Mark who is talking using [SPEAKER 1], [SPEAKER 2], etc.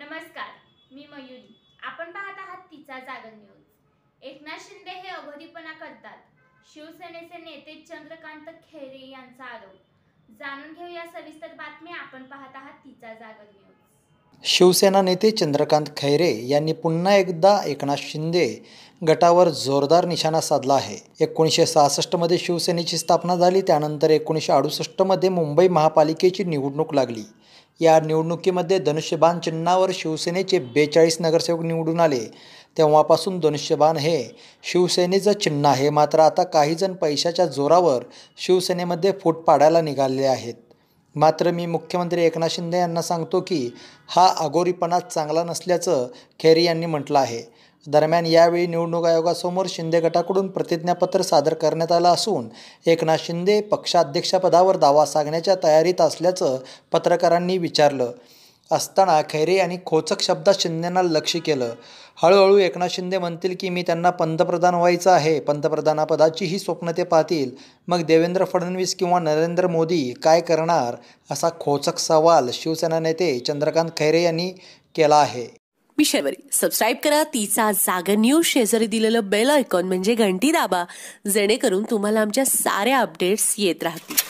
[SPEAKER 1] नमस्कार मी मयुरी आपण पाहत आहात तिचा जागर न्यूज एकनाथ शिंदे हे अघोरीपणा करतात शिवसेनेचे नेते चंद्रकांत खेरे यांचा आरोप जाणून घेऊया सविस्तर बातम्या आपण पाहत आहात तिचा जागर न्यूज
[SPEAKER 2] शिवसेना नेते चंद्रकांत खैरे यांनी पुन्हा एकदा एकनाथ शिंदे गटावर जोरदार निशाणा साधला आहे एकोणीसशे सहासष्टमध्ये शिवसेनेची स्थापना झाली त्यानंतर एकोणीसशे अडुसष्टमध्ये मुंबई महापालिकेची निवडणूक लागली या निवडणुकीमध्ये धनुष्यबाण चिन्हावर शिवसेनेचे बेचाळीस नगरसेवक निवडून आले तेव्हापासून धनुष्यबाण हे शिवसेनेचं चिन्ह आहे मात्र आता काहीजण पैशाच्या जोरावर शिवसेनेमध्ये फूट पाडायला निघाले आहेत मात्र मी मुख्यमंत्री एकनाथ शिंदे यांना सांगतो की हा अघोरीपणा चांगला नसल्याचं खेरी यांनी म्हटलं आहे दरम्यान यावेळी निवडणूक आयोगासमोर शिंदे गटाकडून प्रतिज्ञापत्र सादर करण्यात आलं असून एकनाथ शिंदे पक्षाध्यक्षपदावर दावा सांगण्याच्या तयारीत असल्याचं पत्रकारांनी विचारलं असताना खैरे यांनी खोचक शब्दात शिंदेंना लक्ष केलं हळूहळू एकनाथ शिंदे म्हणतील की मी त्यांना पंतप्रधान व्हायचं आहे पंतप्रधानापदाची ही स्वप्न ते पाहतील मग देवेंद्र फडणवीस किंवा नरेंद्र मोदी काय करणार असा खोचक सवाल शिवसेना नेते चंद्रकांत खैरे यांनी केला आहे
[SPEAKER 3] विषयवरी सबस्क्राईब करा तिचा जागा न्यूज शेजारी दिलेलं बेल ऐकॉन म्हणजे घंटी दाबा जेणेकरून तुम्हाला आमच्या साऱ्या अपडेट्स येत राहतील